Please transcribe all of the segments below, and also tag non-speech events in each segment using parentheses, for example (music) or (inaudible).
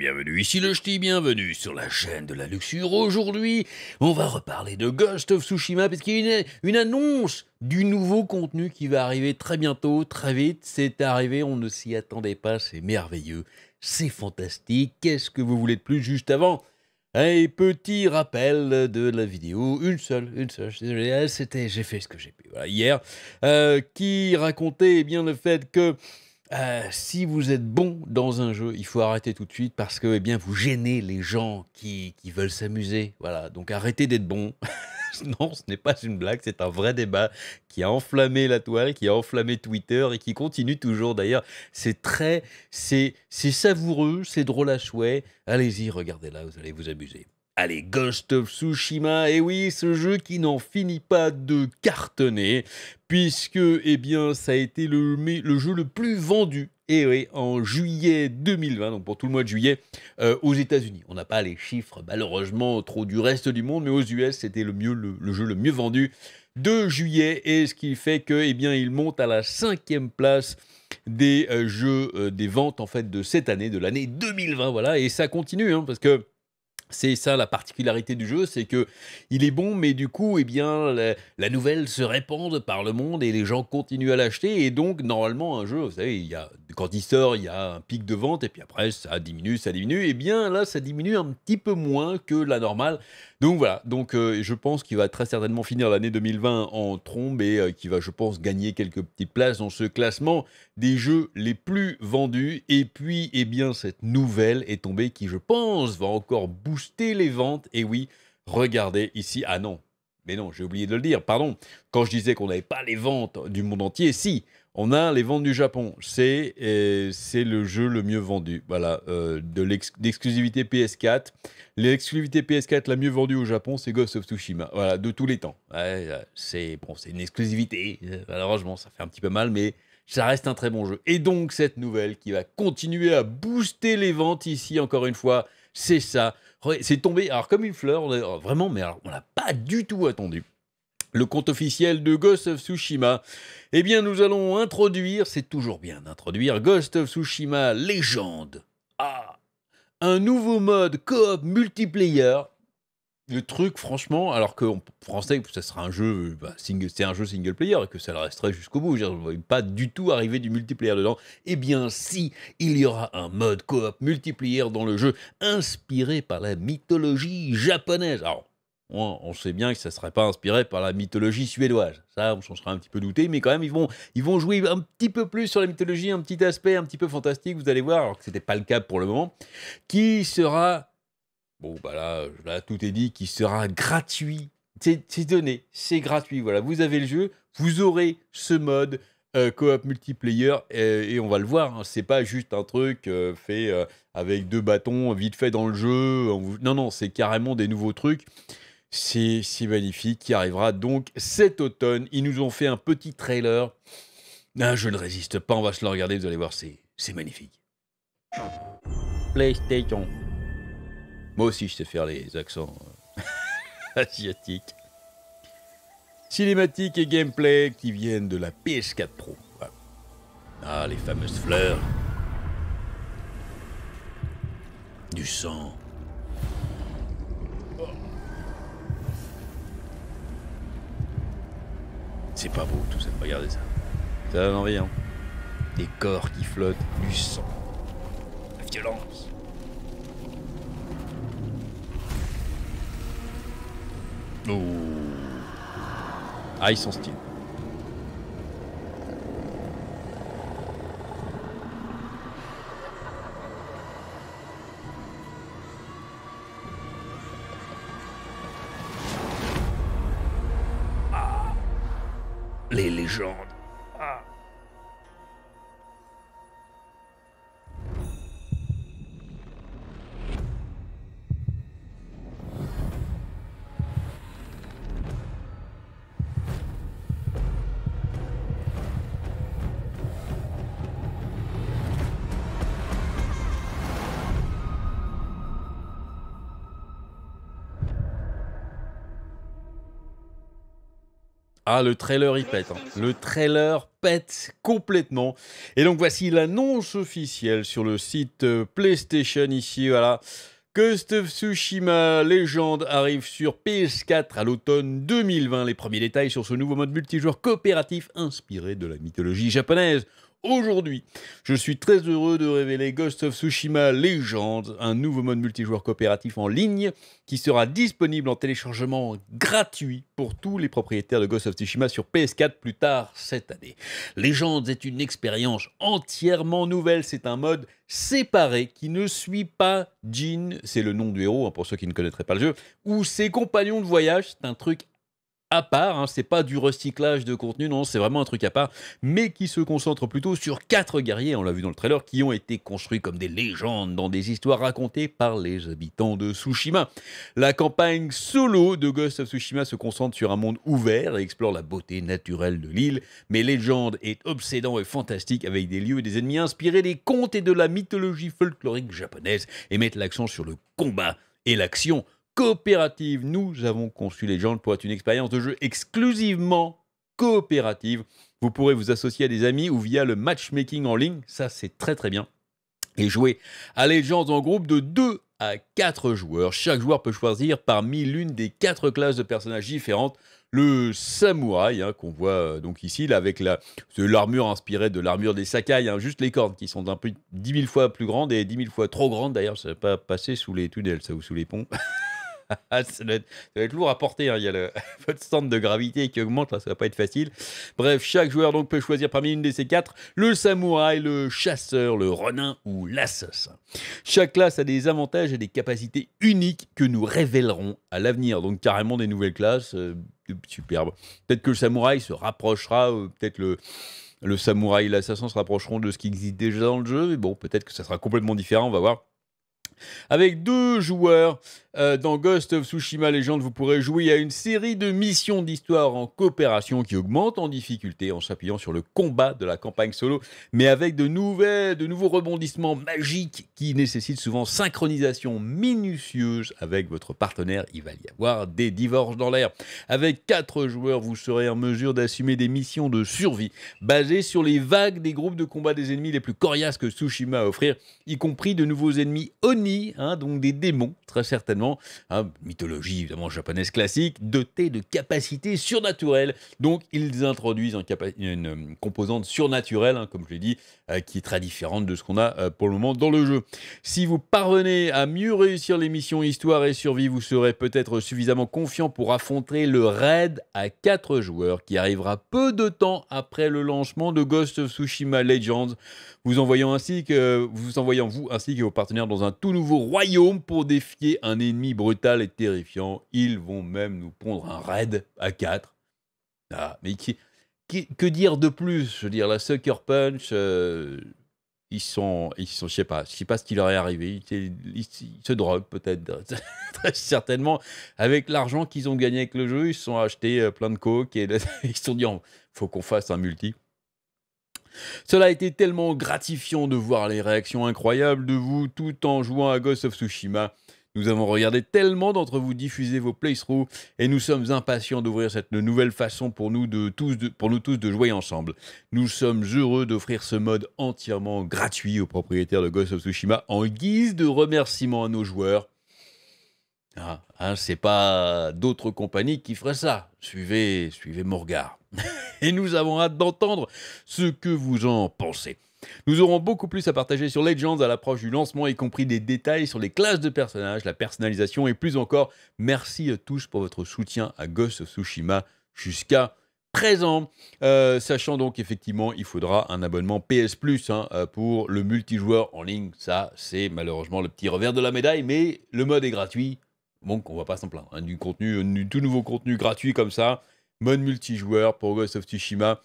bienvenue, ici le ch'ti, bienvenue sur la chaîne de la luxure. Aujourd'hui, on va reparler de Ghost of Tsushima parce qu'il y a une, annonce du nouveau contenu qui va arriver très bientôt, très vite. C'est arrivé, on ne s'y attendait pas, c'est merveilleux, c'est fantastique. Qu'est-ce que vous voulez de plus juste avant un petit rappel de la vidéo, une seule, une seule, ah, c'était, j'ai fait ce que j'ai pu hier, euh, qui racontait eh bien le fait que euh, si vous êtes bon dans un jeu, il faut arrêter tout de suite parce que eh bien, vous gênez les gens qui, veulent s'amuser. Voilà, donc arrêtez d'être bon. (laughs) non, ce n'est pas une blague, c'est un vrai débat qui a enflammé la toile, qui a enflammé Twitter et qui continue toujours. D'ailleurs, c'est très, c'est, savoureux, c'est drôle à chouet. Allez-y, regardez là, vous allez vous amuser. Allez, Ghost of Tsushima, et eh oui, ce jeu qui n'en finit pas de cartonner, puisque, eh bien, ça a été le, jeu le plus vendu et eh oui, en juillet 2020, donc pour tout le mois de juillet, euh, aux États-Unis. On n'a pas les chiffres, malheureusement, trop du reste du monde, mais aux US, c'était le, jeu le mieux vendu de juillet, et ce qui fait que, eh bien, il monte à la cinquième place des euh, jeux, euh, des ventes, en fait, de cette année, de l'année 2020, voilà, et ça continue, hein, parce que c'est ça la particularité du jeu, c'est que il est bon, mais du coup, eh bien, la, nouvelle se répande par le monde et les gens continuent à l'acheter. Et donc, normalement, un jeu, vous savez, y a, quand il sort, il y a un pic de vente et puis après, ça diminue, ça diminue. Et eh bien, là, ça diminue un petit peu moins que la normale. Donc voilà, donc euh, je pense qu'il va très certainement finir l'année 2020 en trombe et euh, qui va, je pense, gagner quelques petites places dans ce classement des jeux les plus vendus. Et puis, eh bien, cette nouvelle est tombée qui, je pense, va encore booster les ventes. Et oui, regardez ici. Ah non, mais non, j'ai oublié de le dire, pardon. Quand je disais qu'on n'avait pas les ventes du monde entier, si, on a les ventes du Japon. Euh, c'est le jeu le mieux vendu. Voilà, euh, de l'exclusivité PS4. L'exclusivité PS4 la mieux vendue au Japon, c'est Ghost of Tsushima. Voilà, de tous les temps. c'est bon, une exclusivité. Malheureusement, ça fait un petit peu mal, mais ça reste un très bon jeu. Et donc, cette nouvelle qui va continuer à booster les ventes ici, encore une fois, c'est ça. C'est tombé, alors comme une fleur, vraiment, mais on l'a pas du tout attendu le compte officiel de Ghost of Tsushima. Eh bien, nous allons introduire, c'est toujours bien d'introduire, Ghost of Tsushima Légende. Ah Un nouveau mode coop multiplayer. Le truc, franchement, alors que français, ça sera un jeu, bah, c'est un jeu single player et que ça le resterait jusqu'au bout. Je ne voyais pas du tout arriver du multiplayer dedans. Eh bien, si, il y aura un mode coop multiplayer dans le jeu, inspiré par la mythologie japonaise. Alors, on, sait bien que ça ne serait pas inspiré par la mythologie suédoise. Ça, on s'en serait un petit peu douté, mais quand même, ils vont, ils vont jouer un petit peu plus sur la mythologie, un petit aspect un petit peu fantastique, vous allez voir, alors que ce n'était pas le cas pour le moment, qui sera, bon, bah là, tout est dit, qui sera gratuit. C'est donné, c'est gratuit, voilà, vous avez le jeu, vous aurez ce mode, euh, coop multiplayer et, on va le voir. Ce hein. c'est pas juste un truc euh, fait euh, avec deux bâtons vite fait dans le jeu. Non, non, c'est carrément des nouveaux trucs. C'est si magnifique qui arrivera donc cet automne. Ils nous ont fait un petit trailer. Ah, je ne résiste pas, on va se le regarder, vous allez voir, c'est magnifique. PlayStation. Moi aussi, je sais faire les accents euh, (laughs) asiatiques. Cinématiques et gameplay qui viennent de la PS4 Pro. Ah, les fameuses fleurs. Du sang. C'est pas beau tout ça, regardez ça. Ça donne envie, hein. Des corps qui flottent, du sang, la violence. Oh. Ah, ils sont stylés. les légendes. Ah, le trailer, il pète. Hein. Le trailer pète complètement. Et donc, voici l'annonce officielle sur le site euh, PlayStation ici, voilà. Ghost of Tsushima Légende arrive sur PS4 à l'automne 2020. Les premiers détails sur ce nouveau mode multijoueur coopératif inspiré de la mythologie japonaise aujourd'hui. Je suis très heureux de révéler Ghost of Tsushima Legends, un nouveau mode multijoueur coopératif en ligne qui sera disponible en téléchargement gratuit pour tous les propriétaires de Ghost of Tsushima sur PS4 plus tard cette année. Legends est une expérience entièrement nouvelle, c'est un mode séparé qui ne suit pas Jin, c'est le nom du héros hein, pour ceux qui ne connaîtraient pas le jeu, ou ses compagnons de voyage, c'est un truc à part, hein, c'est pas du recyclage de contenu, non, c'est vraiment un truc à part, mais qui se concentre plutôt sur quatre guerriers, on l'a vu dans le trailer, qui ont été construits comme des légendes dans des histoires racontées par les habitants de Tsushima. La campagne solo de Ghost of Tsushima se concentre sur un monde ouvert et explore la beauté naturelle de l'île, mais Légende est obsédant et fantastique avec des lieux et des ennemis inspirés des contes et de la mythologie folklorique japonaise et mettent l'accent sur le combat et l'action coopérative. Nous avons conçu les gens pour être une expérience de jeu exclusivement coopérative. Vous pourrez vous associer à des amis ou via le matchmaking en ligne, ça c'est très très bien. Et jouer à Legends en groupe de 2 à 4 joueurs. Chaque joueur peut choisir parmi l'une des 4 classes de personnages différentes. Le samouraï, hein, qu'on voit euh, donc ici, là, avec l'armure inspirée de l'armure des Sakai, hein, juste les cornes qui sont un peu 10 000 fois plus grandes et 10 000 fois trop grandes. D'ailleurs, ça ne va pas passer sous les tunnels, ça, ou sous les ponts. (laughs) (laughs) ça, doit être, lourd à porter. Hein. Il y a le, (laughs) votre centre de gravité qui augmente, là, ça va pas être facile. Bref, chaque joueur donc peut choisir parmi une de ces quatre le samouraï, le chasseur, le renin ou l'assassin. Chaque classe a des avantages et des capacités uniques que nous révélerons à l'avenir. Donc carrément des nouvelles classes, superbes euh, superbe. Peut-être que le samouraï se rapprochera, euh, peut-être le le samouraï et l'assassin se rapprocheront de ce qui existe déjà dans le jeu, mais bon, peut-être que ça sera complètement différent, on va voir. Avec deux joueurs, euh, dans Ghost of Tsushima Legend, vous pourrez jouer à une série de missions d'histoire en coopération qui augmentent en difficulté en s'appuyant sur le combat de la campagne solo, mais avec de, nouvelles, de nouveaux rebondissements magiques qui nécessitent souvent synchronisation minutieuse avec votre partenaire. Il va y avoir des divorces dans l'air. Avec 4 joueurs, vous serez en mesure d'assumer des missions de survie basées sur les vagues des groupes de combat des ennemis les plus coriaces que Tsushima a à offrir, y compris de nouveaux ennemis Oni, hein, donc des démons très certainement Hein, mythologie évidemment japonaise classique, dotée de capacités surnaturelles. Donc ils introduisent une, euh, composante surnaturelle, hein, comme je l'ai dit, euh, qui est très différente de ce qu'on a euh, pour le moment dans le jeu. Si vous parvenez à mieux réussir les missions Histoire et Survie, vous serez peut-être suffisamment confiant pour affronter le raid à 4 joueurs qui arrivera peu de temps après le lancement de Ghost of Tsushima Legends, vous envoyant ainsi que vous envoyant vous ainsi que vos partenaires dans un tout nouveau royaume pour défier un ennemi brutal et terrifiant. Ils vont même nous pondre un raid à 4. Ah, mais que dire de plus Je veux dire, la Sucker Punch, euh, ils sont, ils sont, je sais pas, je sais pas ce qui leur est arrivé. Ils, se droguent peut-être, (laughs) très certainement. Avec l'argent qu'ils ont gagné avec le jeu, ils se sont achetés euh, plein de coke et (laughs) ils se sont dit, il oh, faut qu'on fasse un multi. Cela a été tellement gratifiant de voir les réactions incroyables de vous tout en jouant à Ghost of Tsushima. Nous avons regardé tellement d'entre vous diffuser vos playthroughs et nous sommes impatients d'ouvrir cette nouvelle façon pour nous, de tous de, pour nous tous de jouer ensemble. Nous sommes heureux d'offrir ce mode entièrement gratuit aux propriétaires de Ghost of Tsushima en guise de remerciement à nos joueurs. Ah, hein, c'est pas d'autres compagnies qui feraient ça. Suivez, suivez mon regard. (laughs) et nous avons hâte d'entendre ce que vous en pensez. Nous aurons beaucoup plus à partager sur Legends à l'approche du lancement, y compris des détails sur les classes de personnages, la personnalisation et plus encore. Merci à tous pour votre soutien à Ghost of Tsushima jusqu'à présent. Euh, sachant donc effectivement, il faudra un abonnement PS Plus hein, euh, pour le multijoueur en ligne. Ça, c'est malheureusement le petit revers de la médaille, mais le mode est gratuit. Donc on va pas s'en plaindre. Hein. du contenu, euh, du tout nouveau contenu gratuit comme ça. Mode multijoueur pour Ghost of Tsushima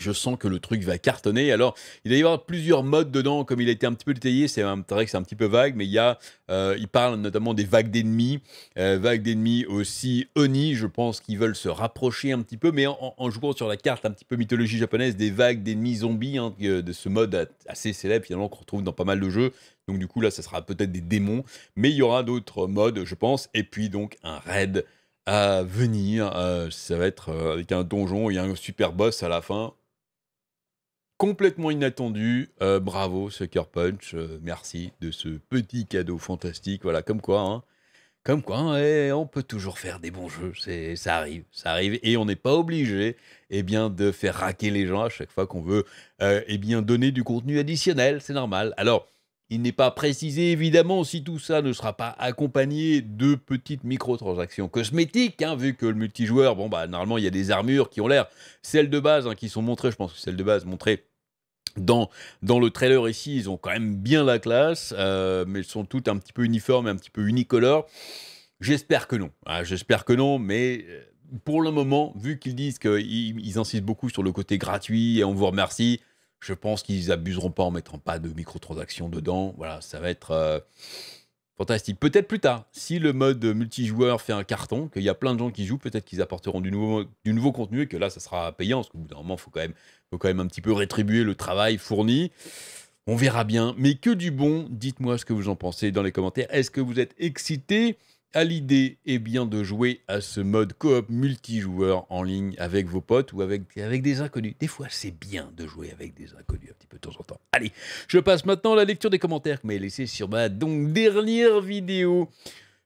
je sens que le truc va cartonner. Alors, il va y avoir plusieurs modes dedans, comme il a été un petit peu détaillé, c'est vrai que c'est un petit peu vague, mais il y a, euh, il parle notamment des vagues d'ennemis, euh, vagues d'ennemis aussi Oni, je pense qu'ils veulent se rapprocher un petit peu, mais en, jouant sur la carte un petit peu mythologie japonaise, des vagues d'ennemis zombies, hein, de ce mode assez célèbre finalement qu'on retrouve dans pas mal de jeux. Donc du coup là, ça sera peut-être des démons, mais il y aura d'autres modes, je pense, et puis donc un raid à venir. Euh, ça va être avec un donjon et un super boss à la fin complètement inattendu. Euh, bravo, Sucker Punch. Euh, merci de ce petit cadeau fantastique. Voilà, comme quoi, hein. comme quoi, hein, eh, on peut toujours faire des bons jeux. C'est, ça arrive, ça arrive, et on n'est pas obligé, eh bien, de faire raquer les gens à chaque fois qu'on veut, euh, eh bien, donner du contenu additionnel. C'est normal. Alors. Il n'est pas précisé, évidemment, si tout ça ne sera pas accompagné de petites microtransactions cosmétiques, hein, vu que le multijoueur, bon, bah, normalement, il y a des armures qui ont l'air, celles de base, qui sont montrées, je pense que celles de base montrées dans, le trailer ici, ils ont quand même bien la classe, euh, mais ils sont toutes un petit peu uniformes, un petit peu unicolores. J'espère que non. Ah, j'espère que non, mais euh, pour le moment, vu qu'ils disent qu'ils insistent beaucoup sur le côté gratuit et on vous remercie, je pense qu'ils abuseront pas en mettant pas de microtransactions dedans. Voilà, ça va être euh, fantastique. Peut-être plus tard, si le mode multijoueur fait un carton, qu'il y a plein de gens qui jouent, peut-être qu'ils apporteront du nouveau, du nouveau contenu et que là, ça sera payant, parce qu'au bout d'un moment, il faut quand même faut quand même un petit peu rétribuer le travail fourni. On verra bien, mais que du bon. Dites-moi ce que vous en pensez dans les commentaires. Est-ce que vous êtes excité à l'idée et eh bien, de jouer à ce mode coop multijoueur en ligne avec vos potes ou avec, avec des inconnus. Des fois, c'est bien de jouer avec des inconnus un petit peu de temps en temps. Allez, je passe maintenant à la lecture des commentaires que m'avez laissés sur ma donc, dernière vidéo.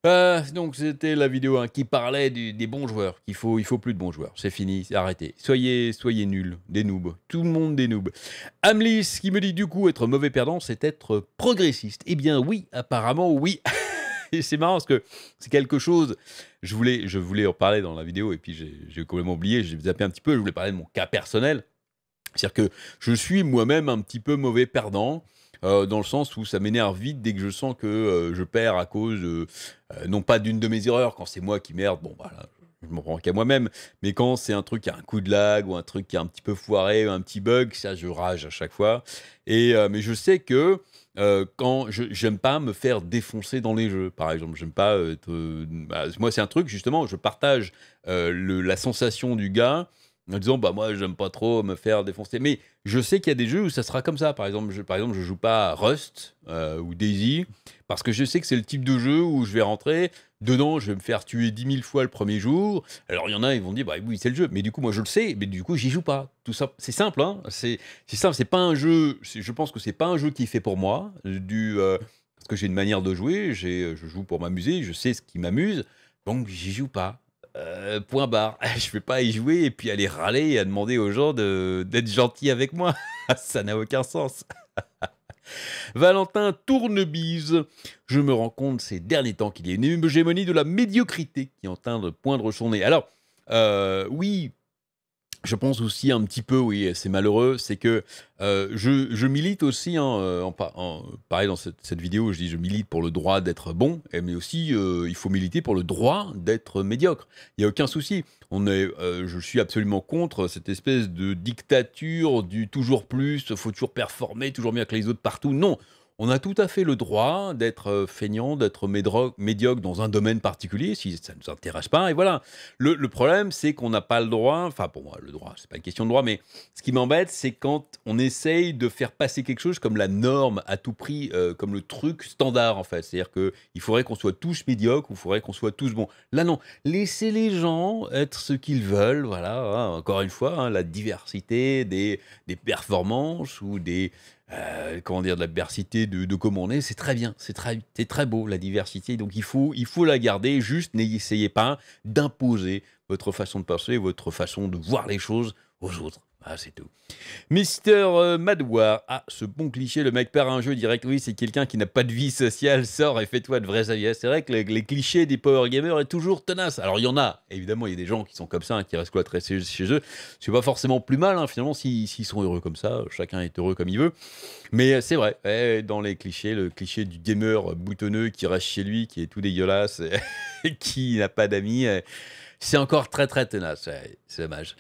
Euh, donc c'était la vidéo hein, qui parlait des bons joueurs. Il faut, il faut plus de bons joueurs. C'est fini, arrêtez. Soyez, soyez nuls, des noobs. Tout le monde des noobs. Amlis qui me dit du coup être mauvais perdant, c'est être progressiste. Eh bien oui, apparemment oui. (laughs) et c'est marrant parce que c'est quelque chose. Je voulais, je voulais en parler dans la vidéo et puis j'ai complètement oublié. J'ai zappé un petit peu. Je voulais parler de mon cas personnel. C'est-à-dire que je suis moi-même un petit peu mauvais perdant. Euh, dans le sens où ça m'énerve vite dès que je sens que euh, je perds à cause, euh, non pas d'une de mes erreurs, quand c'est moi qui merde, bon, voilà, bah, je me prends qu'à moi-même, mais quand c'est un truc qui a un coup de lag ou un truc qui est un petit peu foiré, un petit bug, ça, je rage à chaque fois. Et, mais je sais que quand j'aime pas me faire défoncer dans les jeux, par exemple. J'aime pas. Être, bah, moi, c'est un truc, justement, je partage la sensation du gars en disant bah moi j'aime pas trop me faire défoncer mais je sais qu'il y a des jeux où ça sera comme ça par exemple je, par exemple je joue pas Rust euh, ou Daisy parce que je sais que c'est le type de jeu où je vais rentrer dedans je vais me faire tuer dix mille fois le premier jour alors il y en a ils vont dire bah oui c'est le jeu mais du coup moi je le sais mais du coup j'y joue pas tout ça c'est simple hein c'est simple c'est pas un jeu je pense que c'est pas un jeu qui fait pour moi du euh, parce que j'ai une manière de jouer je joue pour m'amuser je sais ce qui m'amuse donc j'y joue pas euh, point barre. (laughs) Je vais pas y jouer et puis aller râler et à demander aux gens d'être gentils avec moi. (laughs) Ça n'a aucun sens. (laughs) Valentin Tournebise. Je me rends compte ces derniers temps qu'il y a une hégémonie de la médiocrité qui est en train de poindre son nez. Alors, euh, oui, je pense aussi un petit peu, oui, c'est malheureux, c'est que euh, je, milite aussi, hein, euh, en, en, pareil dans cette, vidéo, je dis je milite pour le droit d'être bon, mais aussi euh, il faut militer pour le droit d'être médiocre. Il n'y a aucun souci. On est, je suis absolument contre cette espèce de dictature du toujours plus, faut toujours performer, toujours mieux que les autres partout. Non, on a tout à fait le droit d'être euh, feignant, d'être médiocre dans un domaine particulier si ça ne nous intéresse pas. Et voilà. Le, problème, c'est qu'on n'a pas le droit. Enfin, pour moi, le droit, c'est pas une question de droit, mais ce qui m'embête, c'est quand on essaye de faire passer quelque chose comme la norme à tout prix, euh, comme le truc standard en fait. C'est-à-dire que il faudrait qu'on soit tous médiocres ou il faudrait qu'on soit tous bons. Là, non. Laissez les gens être ce qu'ils veulent. Voilà. Hein. Encore une fois, hein, la diversité des performances ou des euh, comment dire, de la de, de comment on est, c'est très bien, c'est très, beau la diversité. Donc il faut, il faut la garder. Juste, n'essayez pas d'imposer votre façon de penser, votre façon de voir les choses aux autres. Ah, c'est tout. Mister euh, Madwar. Ah, ce bon cliché, le mec perd un jeu direct. Oui, c'est quelqu'un qui n'a pas de vie sociale. sort et fais-toi de vrais avis. C'est vrai que les, clichés des Power Gamers est toujours tenace. Alors, il y en a. Évidemment, il y a des gens qui sont comme ça, hein, qui restent cloîtrés chez, eux. C'est pas forcément plus mal, hein, finalement, s'ils sont heureux comme ça. Chacun est heureux comme il veut. Mais euh, c'est vrai. Eh, dans les clichés, le cliché du gamer boutonneux qui reste chez lui, qui est tout dégueulasse. Et... (laughs) (laughs) qui n'a pas d'amis. Euh, c'est encore très très tenace, c'est dommage.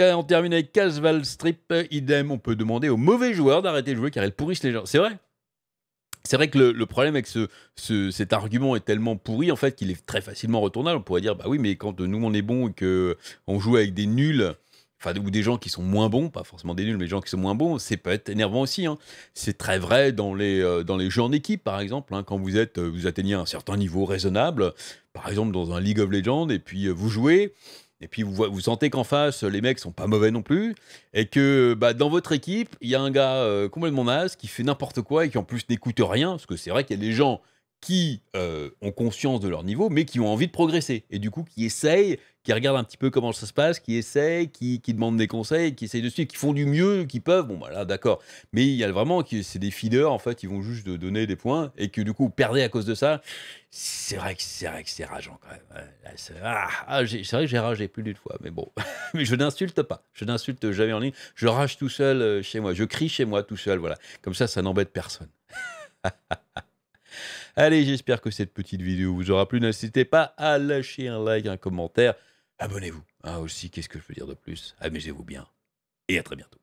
On termine avec Casval Strip, euh, idem, on peut demander aux mauvais joueurs d'arrêter de jouer car ils pourrissent les gens. C'est vrai c'est vrai que le, problème avec que cet argument est tellement pourri en fait qu'il est très facilement retournable. On pourrait dire bah oui mais quand nous on est bon et que on joue avec des nuls, enfin, ou des gens qui sont moins bons, pas forcément des nuls, mais des gens qui sont moins bons, c'est peut être énervant aussi. Hein. C'est très vrai dans les, euh, dans les jeux en équipe, par exemple, hein. quand vous, êtes, euh, vous atteignez un certain niveau raisonnable, par exemple dans un League of Legends, et puis euh, vous jouez, et puis vous, sentez qu'en face, les mecs sont pas mauvais non plus, et que bah, dans votre équipe, il y a un gars complètement naze qui fait n'importe quoi et qui en plus n'écoute rien, parce que c'est vrai qu'il y a des gens qui ont conscience de leur niveau, mais qui ont envie de progresser, et du coup qui essayent, qui regarde un petit peu comment ça se passe, qui essayent, qui, demandent des conseils, qui essayent de suivre, qui font du mieux qu'ils peuvent. Bon, voilà, bah d'accord. Mais il y a vraiment, c'est des feeders, en fait, ils vont juste donner des points et que du coup, perdez à cause de ça. C'est vrai que c'est vrai que c'est rageant quand même. Ah, ah, c'est vrai que j'ai ragé plus d'une fois, mais bon. (laughs) mais je n'insulte pas. Je n'insulte jamais en ligne. Je rage tout seul euh, chez moi. Je crie chez moi tout seul. Voilà. Comme ça, ça n'embête personne. (laughs) Allez, j'espère que cette petite vidéo vous aura plu. N'hésitez pas à lâcher un like, un commentaire. Abonnez-vous. Ah aussi, qu'est-ce que je peux dire de plus Amusez-vous bien. Et à très bientôt.